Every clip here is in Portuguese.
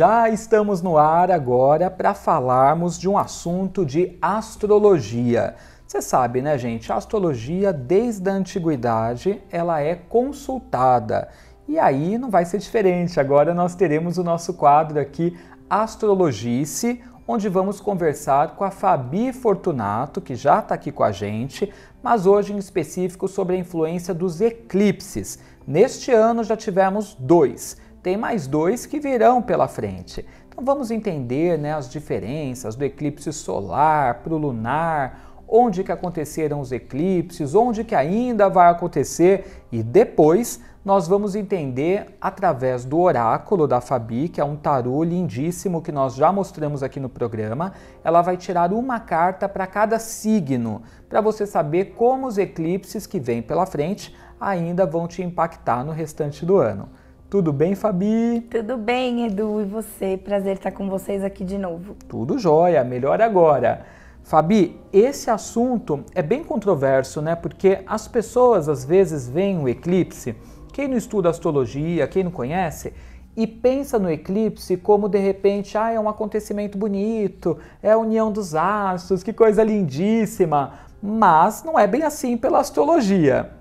Já estamos no ar agora para falarmos de um assunto de astrologia. Você sabe, né, gente? A astrologia desde a antiguidade, ela é consultada. E aí não vai ser diferente. Agora nós teremos o nosso quadro aqui Astrologice, onde vamos conversar com a Fabi Fortunato, que já está aqui com a gente, mas hoje em específico sobre a influência dos eclipses. Neste ano já tivemos dois tem mais dois que virão pela frente. Então vamos entender né, as diferenças do eclipse solar para o lunar, onde que aconteceram os eclipses, onde que ainda vai acontecer e depois nós vamos entender através do oráculo da Fabi, que é um tarô lindíssimo que nós já mostramos aqui no programa. Ela vai tirar uma carta para cada signo, para você saber como os eclipses que vêm pela frente ainda vão te impactar no restante do ano. Tudo bem, Fabi? Tudo bem, Edu, e você? Prazer estar com vocês aqui de novo. Tudo jóia, melhor agora. Fabi, esse assunto é bem controverso, né? Porque as pessoas às vezes veem o eclipse, quem não estuda astrologia, quem não conhece, e pensa no eclipse como de repente, ah, é um acontecimento bonito, é a união dos astros, que coisa lindíssima. Mas não é bem assim pela astrologia.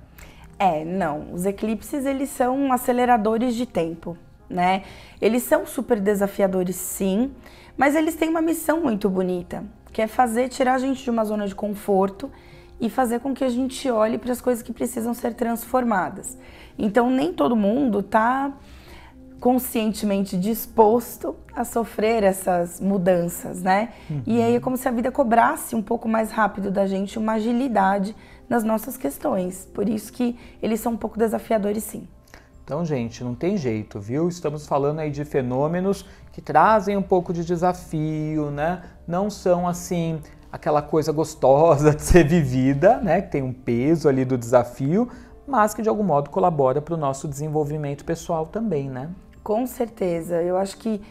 É, não. Os eclipses eles são aceleradores de tempo, né? Eles são super desafiadores, sim, mas eles têm uma missão muito bonita, que é fazer tirar a gente de uma zona de conforto e fazer com que a gente olhe para as coisas que precisam ser transformadas. Então, nem todo mundo está conscientemente disposto a sofrer essas mudanças, né? Uhum. E aí é como se a vida cobrasse um pouco mais rápido da gente uma agilidade nas nossas questões. Por isso que eles são um pouco desafiadores, sim. Então, gente, não tem jeito, viu? Estamos falando aí de fenômenos que trazem um pouco de desafio, né? Não são assim aquela coisa gostosa de ser vivida, né? Que tem um peso ali do desafio, mas que de algum modo colabora para o nosso desenvolvimento pessoal também, né? Com certeza. Eu acho que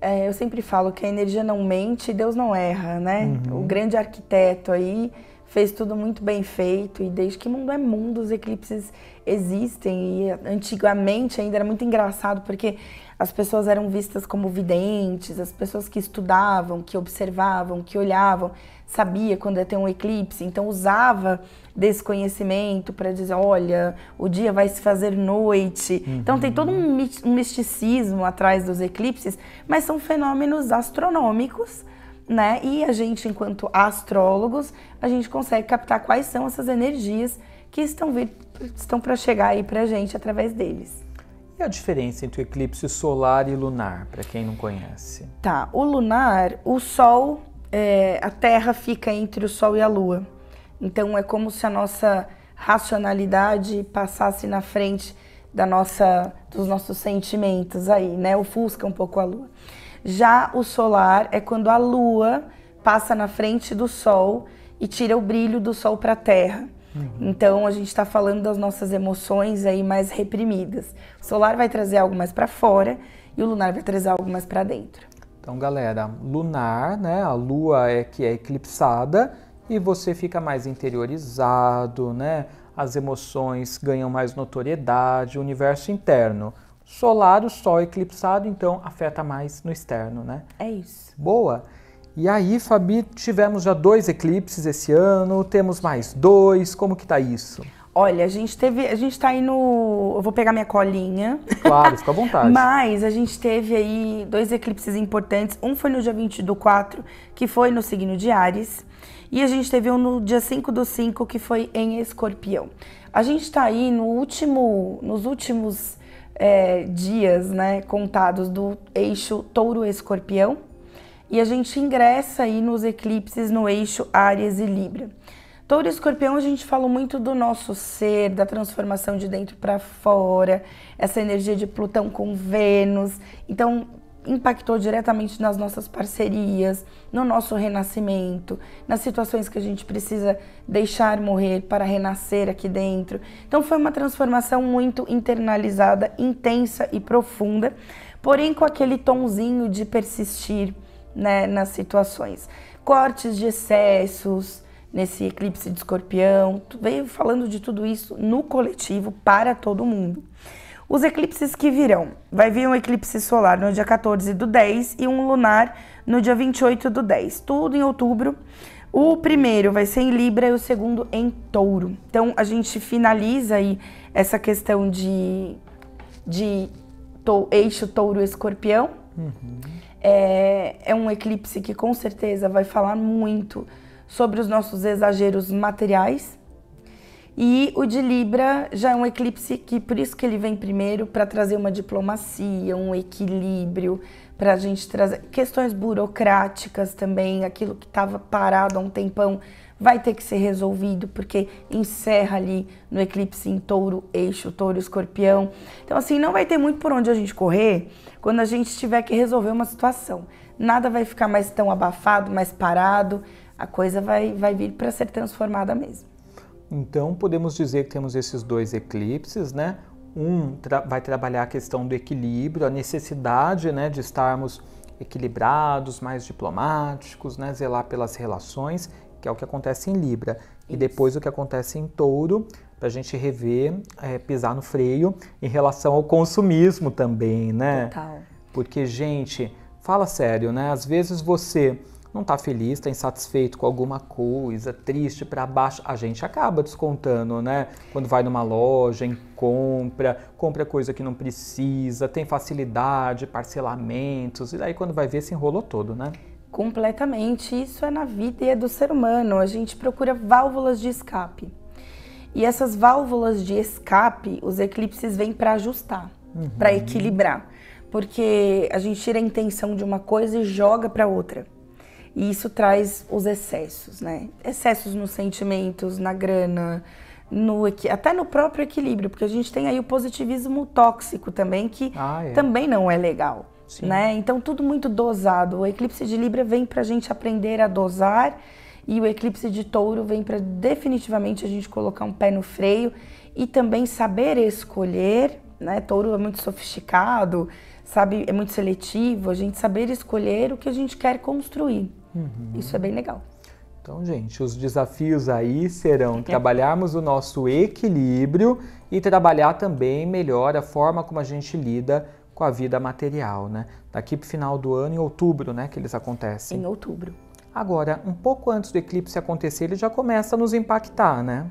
é, eu sempre falo que a energia não mente e Deus não erra, né? Uhum. O grande arquiteto aí fez tudo muito bem feito e desde que mundo é mundo os eclipses existem e antigamente ainda era muito engraçado porque as pessoas eram vistas como videntes, as pessoas que estudavam, que observavam, que olhavam, sabia quando ia ter um eclipse, então usava desse conhecimento para dizer, olha, o dia vai se fazer noite. Uhum. Então tem todo um misticismo atrás dos eclipses, mas são fenômenos astronômicos né? E a gente, enquanto astrólogos, a gente consegue captar quais são essas energias que estão, estão para chegar aí para a gente através deles. E a diferença entre o eclipse solar e lunar, para quem não conhece? Tá, o lunar, o Sol, é, a Terra fica entre o Sol e a Lua. Então é como se a nossa racionalidade passasse na frente da nossa, dos nossos sentimentos aí, né? Ofusca um pouco a Lua. Já o solar é quando a lua passa na frente do sol e tira o brilho do sol para a terra. Uhum. Então a gente está falando das nossas emoções aí mais reprimidas. O solar vai trazer algo mais para fora e o lunar vai trazer algo mais para dentro. Então, galera, lunar, né? A lua é que é eclipsada e você fica mais interiorizado, né? As emoções ganham mais notoriedade, o universo interno. Solar, o Sol eclipsado, então afeta mais no externo, né? É isso. Boa! E aí, Fabi, tivemos já dois eclipses esse ano, temos mais dois, como que tá isso? Olha, a gente teve, a gente tá aí no, eu vou pegar minha colinha. Claro, fica à vontade. Mas a gente teve aí dois eclipses importantes, um foi no dia 20 do 4, que foi no signo de Ares, e a gente teve um no dia 5 do 5, que foi em Escorpião. A gente tá aí no último, nos últimos é, dias né, contados do eixo touro-escorpião e a gente ingressa aí nos eclipses no eixo Áries e Libra. Touro e Escorpião, a gente falou muito do nosso ser, da transformação de dentro para fora, essa energia de Plutão com Vênus. Então, impactou diretamente nas nossas parcerias, no nosso renascimento, nas situações que a gente precisa deixar morrer para renascer aqui dentro. Então foi uma transformação muito internalizada, intensa e profunda, porém com aquele tonzinho de persistir né, nas situações. Cortes de excessos, nesse eclipse de escorpião, veio falando de tudo isso no coletivo para todo mundo. Os eclipses que virão. Vai vir um eclipse solar no dia 14 do 10 e um lunar no dia 28 do 10, tudo em outubro. O primeiro vai ser em Libra e o segundo em Touro. Então a gente finaliza aí essa questão de, de to, eixo Touro-Escorpião. Uhum. É, é um eclipse que com certeza vai falar muito sobre os nossos exageros materiais, e o de Libra já é um eclipse que, por isso que ele vem primeiro, para trazer uma diplomacia, um equilíbrio, para a gente trazer questões burocráticas também, aquilo que estava parado há um tempão vai ter que ser resolvido, porque encerra ali no eclipse em touro, eixo, touro, escorpião. Então, assim, não vai ter muito por onde a gente correr quando a gente tiver que resolver uma situação. Nada vai ficar mais tão abafado, mais parado, a coisa vai, vai vir para ser transformada mesmo. Então podemos dizer que temos esses dois eclipses, né? Um tra vai trabalhar a questão do equilíbrio, a necessidade né, de estarmos equilibrados, mais diplomáticos, né, zelar pelas relações, que é o que acontece em Libra. Isso. E depois o que acontece em Touro, para a gente rever, é, pisar no freio em relação ao consumismo também, né? Total. Porque, gente, fala sério, né? Às vezes você não está feliz, está insatisfeito com alguma coisa, triste, para baixo, a gente acaba descontando, né? Quando vai numa loja, em compra, compra coisa que não precisa, tem facilidade, parcelamentos, e daí quando vai ver se enrolou todo, né? Completamente, isso é na vida e é do ser humano. A gente procura válvulas de escape. E essas válvulas de escape, os eclipses vêm para ajustar, uhum. para equilibrar, porque a gente tira a intenção de uma coisa e joga para outra. E isso traz os excessos, né? Excessos nos sentimentos, na grana, no até no próprio equilíbrio, porque a gente tem aí o positivismo tóxico também, que ah, é. também não é legal. Sim. Né? Então, tudo muito dosado. O eclipse de Libra vem para a gente aprender a dosar e o eclipse de Touro vem para definitivamente a gente colocar um pé no freio e também saber escolher. Né? Touro é muito sofisticado, sabe, é muito seletivo. A gente saber escolher o que a gente quer construir. Uhum. Isso é bem legal. Então, gente, os desafios aí serão trabalharmos o nosso equilíbrio e trabalhar também melhor a forma como a gente lida com a vida material, né? Daqui para o final do ano, em outubro, né, que eles acontecem. Em outubro. Agora, um pouco antes do eclipse acontecer, ele já começa a nos impactar, né?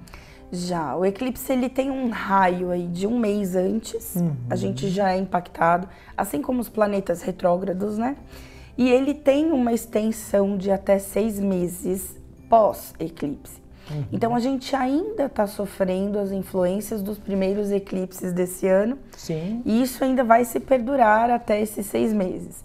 Já. O eclipse, ele tem um raio aí de um mês antes. Uhum. A gente já é impactado, assim como os planetas retrógrados, né? e ele tem uma extensão de até seis meses pós-eclipse. Uhum. Então a gente ainda está sofrendo as influências dos primeiros eclipses desse ano. Sim. E isso ainda vai se perdurar até esses seis meses.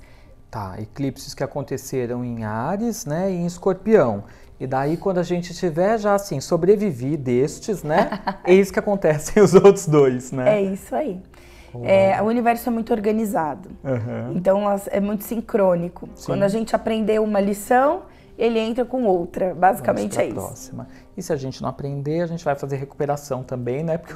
Tá, eclipses que aconteceram em Ares, né, e em Escorpião. E daí, quando a gente tiver já assim, sobrevivido destes, né? eis que acontecem os outros dois, né? É isso aí. É, o universo é muito organizado. Uhum. Então é muito sincrônico. Sim. Quando a gente aprendeu uma lição, ele entra com outra. Basicamente é isso. Próxima. E se a gente não aprender, a gente vai fazer recuperação também, né? Porque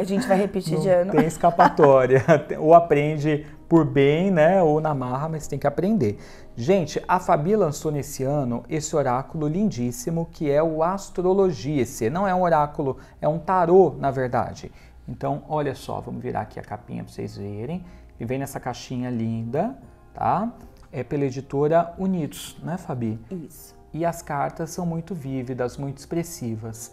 a gente vai repetir de ano. Tem escapatória. ou aprende por bem, né? Ou na marra, mas tem que aprender. Gente, a Fabi lançou nesse ano esse oráculo lindíssimo que é o Astrologice. Não é um oráculo, é um tarô, na verdade. Então, olha só, vamos virar aqui a capinha para vocês verem. E vem nessa caixinha linda, tá? É pela editora Unidos, né, Fabi? Isso. E as cartas são muito vívidas, muito expressivas.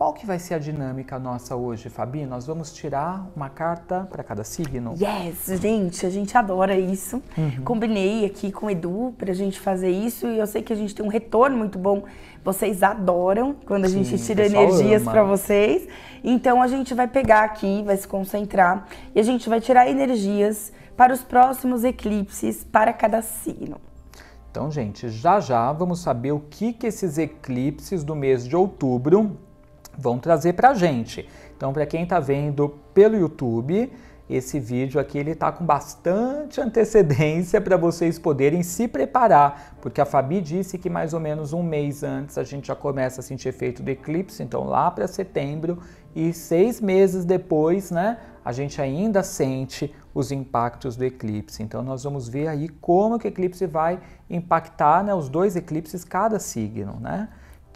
Qual que vai ser a dinâmica nossa hoje, Fabi? Nós vamos tirar uma carta para cada signo. Yes, gente, a gente adora isso. Uhum. Combinei aqui com o Edu para a gente fazer isso e eu sei que a gente tem um retorno muito bom. Vocês adoram quando a Sim, gente tira energias para vocês. Então a gente vai pegar aqui, vai se concentrar e a gente vai tirar energias para os próximos eclipses para cada signo. Então, gente, já já vamos saber o que, que esses eclipses do mês de outubro vão trazer para a gente. Então, para quem está vendo pelo YouTube, esse vídeo aqui ele está com bastante antecedência para vocês poderem se preparar, porque a Fabi disse que mais ou menos um mês antes a gente já começa a sentir efeito do eclipse, então lá para setembro e seis meses depois, né, a gente ainda sente os impactos do eclipse. Então nós vamos ver aí como que o eclipse vai impactar, né, os dois eclipses cada signo, né?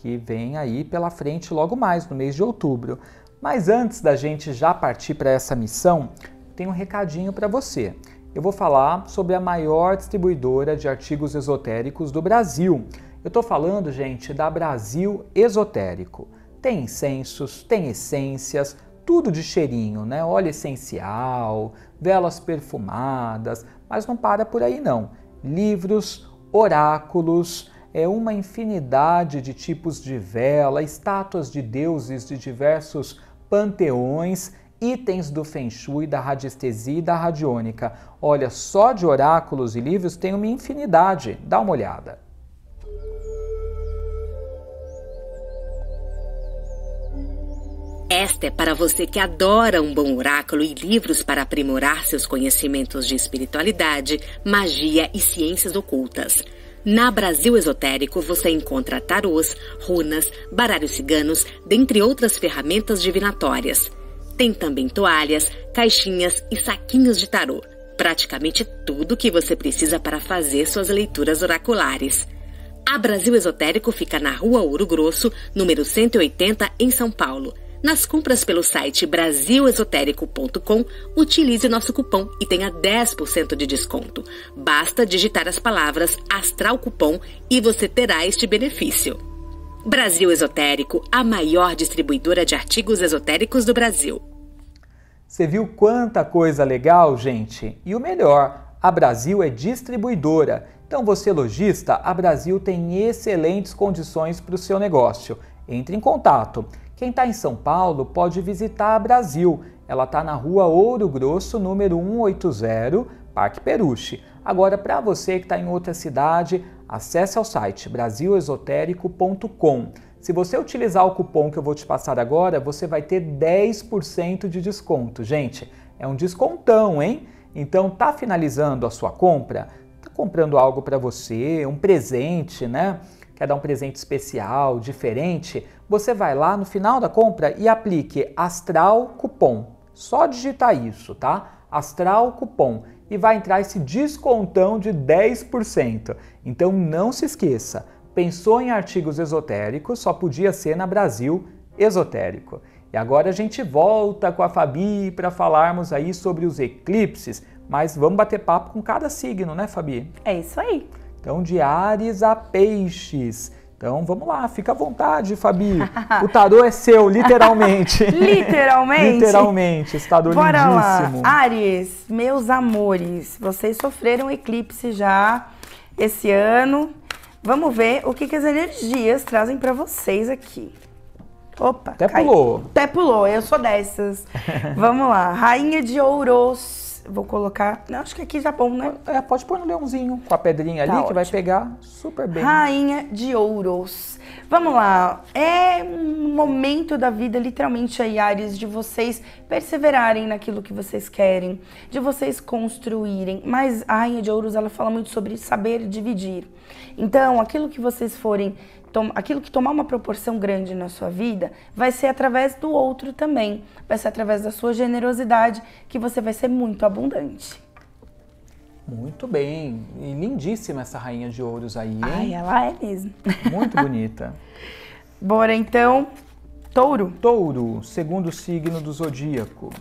que vem aí pela frente logo mais, no mês de outubro. Mas antes da gente já partir para essa missão, tem um recadinho para você. Eu vou falar sobre a maior distribuidora de artigos esotéricos do Brasil. Eu estou falando, gente, da Brasil Esotérico. Tem incensos, tem essências, tudo de cheirinho, né? Óleo essencial, velas perfumadas, mas não para por aí não. Livros, oráculos, é uma infinidade de tipos de vela, estátuas de deuses de diversos panteões, itens do Feng Shui, da radiestesia e da radiônica. Olha, só de oráculos e livros tem uma infinidade. Dá uma olhada. Esta é para você que adora um bom oráculo e livros para aprimorar seus conhecimentos de espiritualidade, magia e ciências ocultas. Na Brasil Esotérico você encontra tarôs, runas, baralhos ciganos, dentre outras ferramentas divinatórias. Tem também toalhas, caixinhas e saquinhos de tarô. Praticamente tudo que você precisa para fazer suas leituras oraculares. A Brasil Esotérico fica na Rua Ouro Grosso, número 180, em São Paulo. Nas compras pelo site brasilesotérico.com, utilize nosso cupom e tenha 10% de desconto. Basta digitar as palavras Astral Cupom e você terá este benefício. Brasil Esotérico, a maior distribuidora de artigos esotéricos do Brasil. Você viu quanta coisa legal, gente? E o melhor, a Brasil é distribuidora. Então, você lojista, a Brasil tem excelentes condições para o seu negócio. Entre em contato. Quem está em São Paulo pode visitar a Brasil. Ela está na rua Ouro Grosso, número 180, Parque Peruche. Agora, para você que está em outra cidade, acesse ao site brasilesoterico.com. Se você utilizar o cupom que eu vou te passar agora, você vai ter 10% de desconto. Gente, é um descontão, hein? Então, tá finalizando a sua compra? Tá comprando algo para você, um presente, né? Quer dar um presente especial, diferente? você vai lá no final da compra e aplique Astral Cupom. Só digitar isso, tá? Astral Cupom e vai entrar esse descontão de 10%. Então não se esqueça, pensou em artigos esotéricos, só podia ser na Brasil esotérico. E agora a gente volta com a Fabi para falarmos aí sobre os eclipses, mas vamos bater papo com cada signo, né, Fabi? É isso aí. Então, de Ares a Peixes. Então vamos lá, fica à vontade, Fabi. o tarô é seu, literalmente. literalmente? literalmente, esse tarô é Bora lindíssimo. Lá. Ares, meus amores, vocês sofreram eclipse já esse ano. Vamos ver o que, que as energias trazem para vocês aqui. Opa, até pulou. Até pulou, eu sou dessas. vamos lá, Rainha de Ouros. Vou colocar. Não, acho que aqui tá bom, né? É, pode pôr no leãozinho com a pedrinha tá ali ótimo. que vai pegar super bem. Rainha de ouros. Vamos lá. É um momento da vida, literalmente, aí, Ares, de vocês perseverarem naquilo que vocês querem, de vocês construírem. Mas a Rainha de ouros, ela fala muito sobre saber dividir. Então, aquilo que vocês forem aquilo que tomar uma proporção grande na sua vida vai ser através do outro também. Vai ser através da sua generosidade que você vai ser muito abundante. Muito bem. E lindíssima essa rainha de ouros aí, hein? Ai, ela é mesmo. Muito bonita. Bora então. Touro. Touro, segundo signo do zodíaco.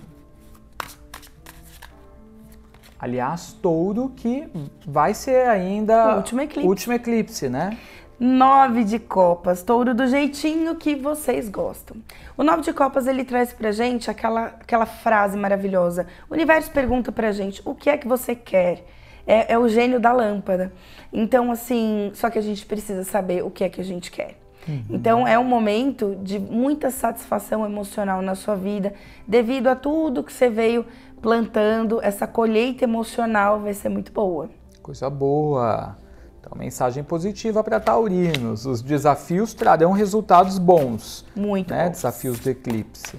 Aliás, touro que vai ser ainda. O último eclipse. Último eclipse, né? Nove de Copas, touro do jeitinho que vocês gostam. O Nove de Copas ele traz pra gente aquela, aquela frase maravilhosa. O universo pergunta pra gente: o que é que você quer? É, é o gênio da lâmpada. Então, assim, só que a gente precisa saber o que é que a gente quer. Uhum. Então é um momento de muita satisfação emocional na sua vida, devido a tudo que você veio plantando, essa colheita emocional vai ser muito boa. Coisa boa. Então, mensagem positiva para taurinos. Os desafios trarão resultados bons. Muito né? bons. Desafios do eclipse.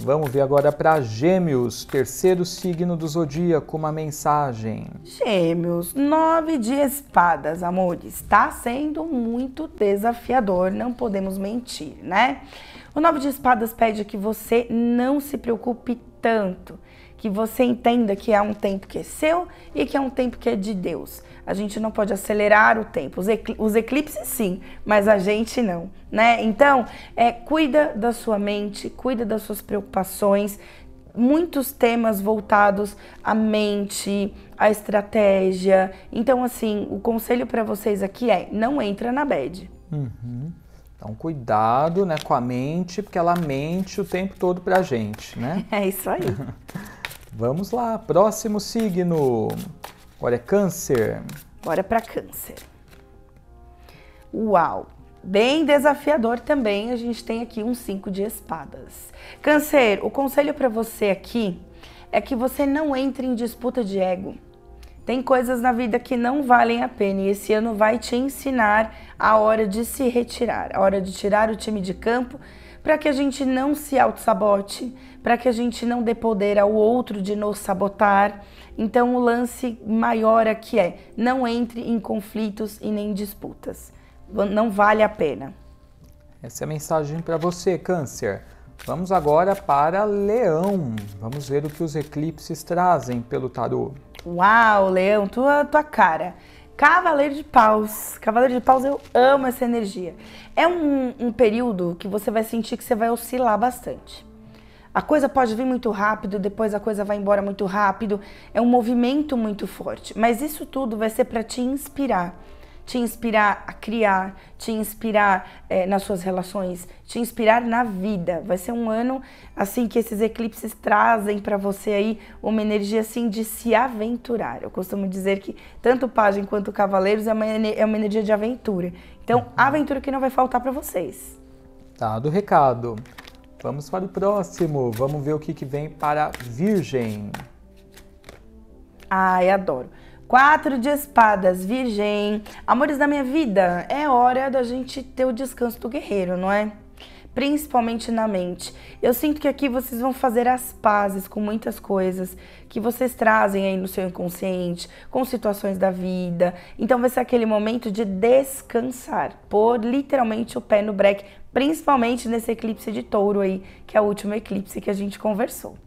Vamos ver agora para Gêmeos, terceiro signo do zodíaco, uma mensagem. Gêmeos, nove de espadas, amores. Está sendo muito desafiador, não podemos mentir, né? O nove de espadas pede que você não se preocupe tanto, que você entenda que é um tempo que é seu e que é um tempo que é de Deus a gente não pode acelerar o tempo. Os, ecl os eclipses sim, mas a gente não, né? Então, é, cuida da sua mente, cuida das suas preocupações, muitos temas voltados à mente, à estratégia. Então, assim, o conselho para vocês aqui é: não entra na bed. Uhum. Então, cuidado né, com a mente, porque ela mente o tempo todo pra gente, né? É isso aí. Vamos lá, próximo signo. Olha, câncer. Bora para câncer. Uau! Bem desafiador também, a gente tem aqui um 5 de espadas. Câncer, o conselho para você aqui é que você não entre em disputa de ego. Tem coisas na vida que não valem a pena e esse ano vai te ensinar a hora de se retirar, a hora de tirar o time de campo, para que a gente não se auto-sabote, para que a gente não dê poder ao outro de nos sabotar, então o lance maior aqui é: não entre em conflitos e nem disputas. Não vale a pena. Essa é a mensagem para você, Câncer. Vamos agora para Leão. Vamos ver o que os eclipses trazem pelo tarô. Uau, Leão, tua, tua cara. Cavaleiro de Paus. Cavaleiro de Paus, eu amo essa energia. É um, um período que você vai sentir que você vai oscilar bastante. A coisa pode vir muito rápido, depois a coisa vai embora muito rápido. É um movimento muito forte. Mas isso tudo vai ser para te inspirar. Te inspirar a criar, te inspirar é, nas suas relações, te inspirar na vida. Vai ser um ano assim que esses eclipses trazem para você aí uma energia assim de se aventurar. Eu costumo dizer que tanto Pagem quanto Cavaleiros é uma, é uma energia de aventura. Então, uhum. aventura que não vai faltar para vocês. Tá, do recado. Vamos para o próximo. Vamos ver o que, que vem para Virgem. Ai, adoro. Quatro de espadas, virgem. Amores da minha vida, é hora da gente ter o descanso do guerreiro, não é? Principalmente na mente. Eu sinto que aqui vocês vão fazer as pazes com muitas coisas que vocês trazem aí no seu inconsciente, com situações da vida. Então vai ser aquele momento de descansar, pôr literalmente o pé no breque, principalmente nesse eclipse de touro aí, que é o último eclipse que a gente conversou.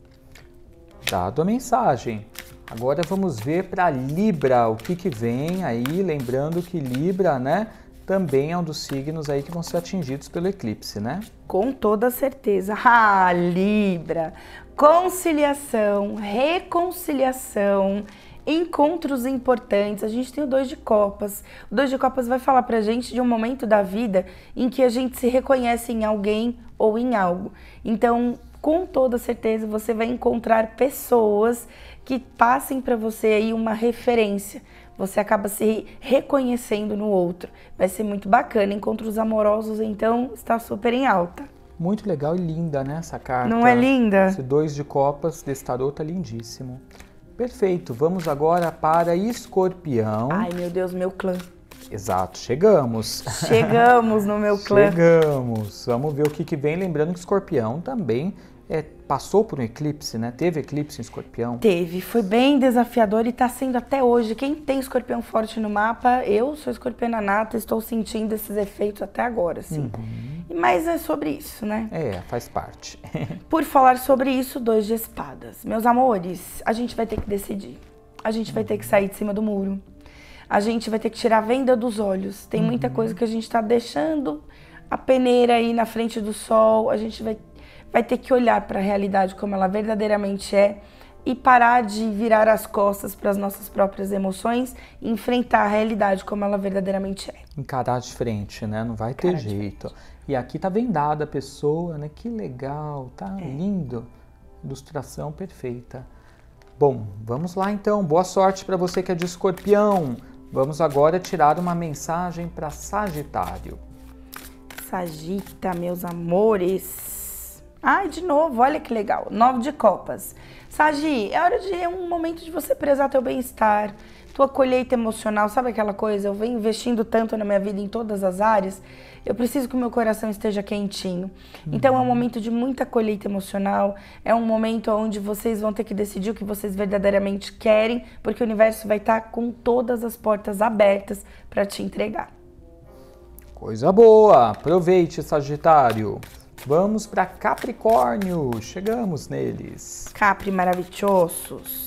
Dado a mensagem. Agora vamos ver para Libra o que, que vem aí, lembrando que Libra, né, também é um dos signos aí que vão ser atingidos pelo eclipse, né? Com toda certeza. Ah, Libra! Conciliação, reconciliação Encontros importantes. A gente tem o Dois de Copas. O Dois de Copas vai falar pra gente de um momento da vida em que a gente se reconhece em alguém ou em algo. Então, com toda certeza, você vai encontrar pessoas que passem para você aí uma referência. Você acaba se reconhecendo no outro. Vai ser muito bacana. Encontros amorosos, então, está super em alta. Muito legal e linda, né, essa carta? Não é linda? Esse dois de copas desse tarot tá lindíssimo. Perfeito. Vamos agora para Escorpião. Ai, meu Deus, meu clã. Exato, chegamos. Chegamos no meu clã. Chegamos. Vamos ver o que, que vem. Lembrando que Escorpião também é, passou por um eclipse, né? Teve eclipse em Escorpião? Teve. Foi bem desafiador e está sendo até hoje. Quem tem Escorpião forte no mapa, eu sou Escorpião Nata, estou sentindo esses efeitos até agora, sim. Uhum. Mas é sobre isso, né? É, faz parte. Por falar sobre isso, dois de espadas. Meus amores, a gente vai ter que decidir. A gente vai ter que sair de cima do muro. A gente vai ter que tirar a venda dos olhos. Tem muita coisa que a gente tá deixando a peneira aí na frente do sol. A gente vai, vai ter que olhar para a realidade como ela verdadeiramente é e parar de virar as costas para as nossas próprias emoções e enfrentar a realidade como ela verdadeiramente é. Encarar de frente, né? Não vai Encarar ter jeito. E aqui tá vendada a pessoa, né? Que legal, tá é. lindo. Ilustração perfeita. Bom, vamos lá então. Boa sorte para você que é de escorpião. Vamos agora tirar uma mensagem para Sagitário. Sagita, meus amores. Ai, de novo, olha que legal. Nove de copas. Sagi, é hora de um momento de você prezar teu bem-estar, tua colheita emocional, sabe aquela coisa? Eu venho investindo tanto na minha vida em todas as áreas, eu preciso que o meu coração esteja quentinho. Uhum. Então é um momento de muita colheita emocional, é um momento onde vocês vão ter que decidir o que vocês verdadeiramente querem, porque o universo vai estar tá com todas as portas abertas para te entregar. Coisa boa! Aproveite, Sagitário. Vamos para Capricórnio. Chegamos neles. Capri maravilhosos.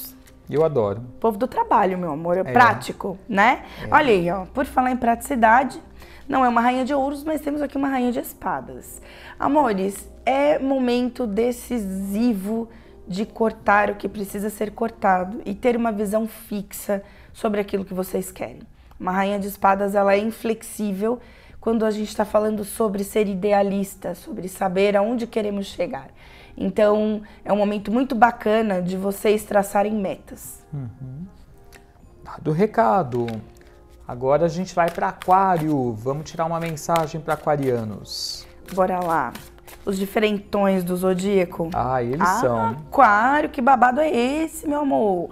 Eu adoro. O povo do trabalho, meu amor, é, é. prático, né? É. Olha aí, ó, por falar em praticidade, não é uma rainha de ouros, mas temos aqui uma rainha de espadas. Amores, é momento decisivo de cortar o que precisa ser cortado e ter uma visão fixa sobre aquilo que vocês querem. Uma rainha de espadas, ela é inflexível quando a gente está falando sobre ser idealista, sobre saber aonde queremos chegar. Então, é um momento muito bacana de vocês traçarem metas. Uhum. Do recado. Agora a gente vai para Aquário. Vamos tirar uma mensagem para aquarianos. Bora lá. Os diferentões do zodíaco. Ah, eles ah, são. Aquário, que babado é esse, meu amor?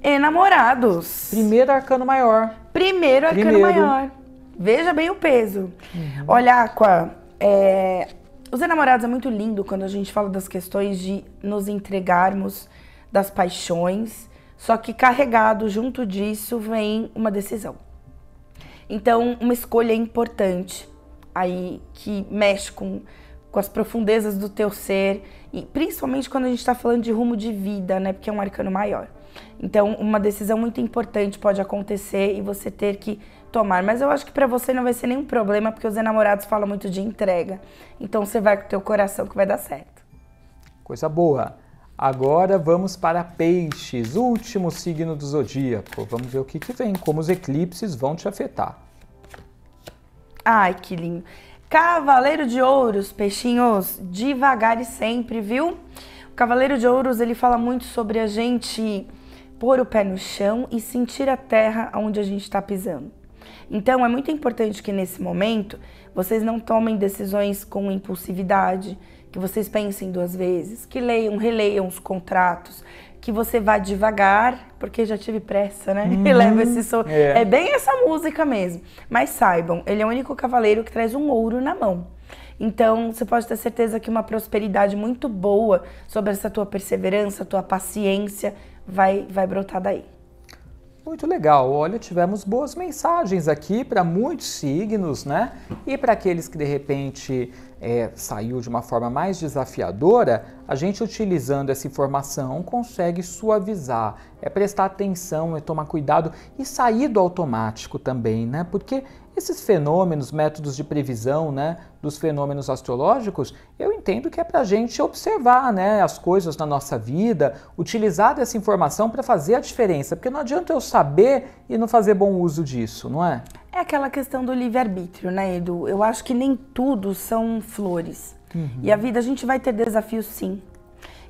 Enamorados. Primeiro arcano maior. Primeiro arcano Primeiro. maior. Veja bem o peso. Uhum. Olha, Aqua, é, os Enamorados é muito lindo quando a gente fala das questões de nos entregarmos das paixões, só que carregado junto disso vem uma decisão. Então, uma escolha é importante aí que mexe com, com as profundezas do teu ser, e principalmente quando a gente está falando de rumo de vida, né? Porque é um arcano maior. Então, uma decisão muito importante pode acontecer e você ter que tomar. Mas eu acho que para você não vai ser nenhum problema, porque os enamorados falam muito de entrega. Então você vai com o teu coração que vai dar certo. Coisa boa. Agora vamos para peixes, último signo do zodíaco. Vamos ver o que, que vem, como os eclipses vão te afetar. Ai, que lindo. Cavaleiro de Ouros, peixinhos, devagar e sempre, viu? O Cavaleiro de Ouros, ele fala muito sobre a gente pôr o pé no chão e sentir a terra onde a gente está pisando. Então é muito importante que nesse momento vocês não tomem decisões com impulsividade, que vocês pensem duas vezes, que leiam, releiam os contratos, que você vá devagar, porque já tive pressa, né? Uhum. E leva esse som. É. é bem essa música mesmo. Mas saibam, ele é o único cavaleiro que traz um ouro na mão. Então, você pode ter certeza que uma prosperidade muito boa sobre essa tua perseverança, tua paciência vai vai brotar daí. Muito legal. Olha, tivemos boas mensagens aqui para muitos signos, né? E para aqueles que de repente é, saiu de uma forma mais desafiadora, a gente utilizando essa informação consegue suavizar, é prestar atenção, é tomar cuidado e sair do automático também, né? Porque esses fenômenos, métodos de previsão, né? dos fenômenos astrológicos, eu entendo que é para a gente observar né, as coisas na nossa vida, utilizar essa informação para fazer a diferença, porque não adianta eu saber e não fazer bom uso disso, não é? É aquela questão do livre-arbítrio, né, Edu? Eu acho que nem tudo são flores. Uhum. E a vida a gente vai ter desafios, sim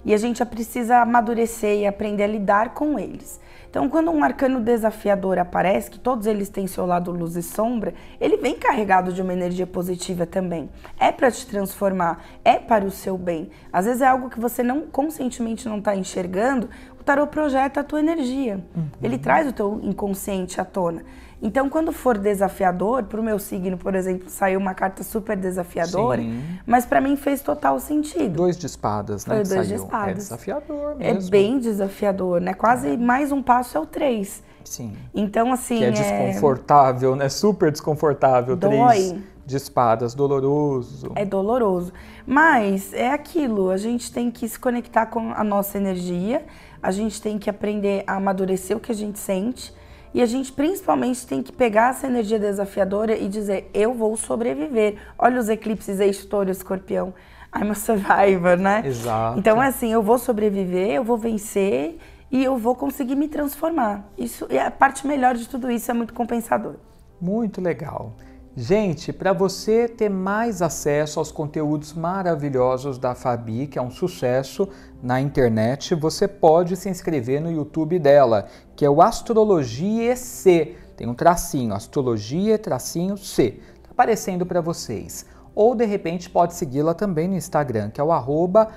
e a gente precisa amadurecer e aprender a lidar com eles. Então, quando um arcano desafiador aparece, que todos eles têm seu lado luz e sombra, ele vem carregado de uma energia positiva também. É para te transformar, é para o seu bem. Às vezes é algo que você não conscientemente não está enxergando, o tarô projeta a tua energia. Uhum. Ele traz o teu inconsciente à tona. Então, quando for desafiador, para o meu signo, por exemplo, saiu uma carta super desafiadora, Sim. mas para mim fez total sentido. Dois de espadas, né? Foi dois de é espadas. É desafiador mesmo. É bem desafiador, né? Quase é. mais um passo é o três. Sim. Então, assim. Que é, é... desconfortável, né? Super desconfortável. Dói. Três de espadas, doloroso. É doloroso. Mas é aquilo, a gente tem que se conectar com a nossa energia a gente tem que aprender a amadurecer o que a gente sente e a gente principalmente tem que pegar essa energia desafiadora e dizer: eu vou sobreviver. Olha os eclipses, ex-touro, escorpião. I'm a survivor, né? Exato. Então, assim, eu vou sobreviver, eu vou vencer e eu vou conseguir me transformar. Isso, e é a parte melhor de tudo isso é muito compensador. Muito legal. Gente, para você ter mais acesso aos conteúdos maravilhosos da Fabi, que é um sucesso na internet, você pode se inscrever no YouTube dela, que é o Astrologia C. Tem um tracinho, Astrologia tracinho C. Tá aparecendo para vocês. Ou de repente pode segui-la também no Instagram, que é o arroba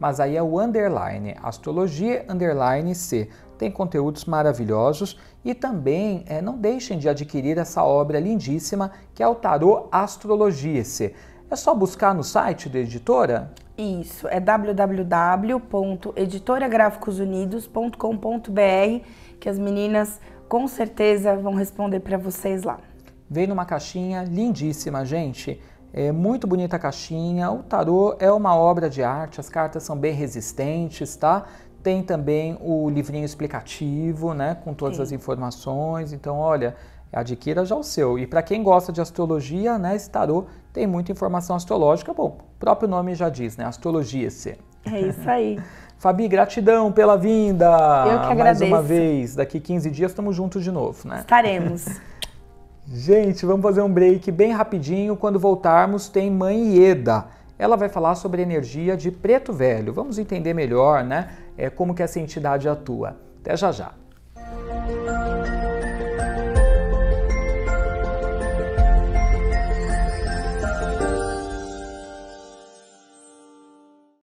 mas aí é o underline, astrologia underline C tem conteúdos maravilhosos e também é, não deixem de adquirir essa obra lindíssima que é o Tarô Astrologice. É só buscar no site da editora? Isso, é www.editoragraficosunidos.com.br que as meninas com certeza vão responder para vocês lá. Vem numa caixinha lindíssima, gente. É muito bonita a caixinha. O tarô é uma obra de arte, as cartas são bem resistentes, tá? Tem também o livrinho explicativo, né, com todas Sim. as informações. Então, olha, adquira já o seu. E para quem gosta de astrologia, né, esse tarô tem muita informação astrológica. Bom, o próprio nome já diz, né? Astrologia-se. É isso aí. Fabi, gratidão pela vinda. Eu que agradeço. Mais uma vez. Daqui 15 dias estamos juntos de novo, né? Estaremos. Gente, vamos fazer um break bem rapidinho. Quando voltarmos, tem Mãe Ieda ela vai falar sobre energia de preto velho. Vamos entender melhor, né, é, como que essa entidade atua. Até já já.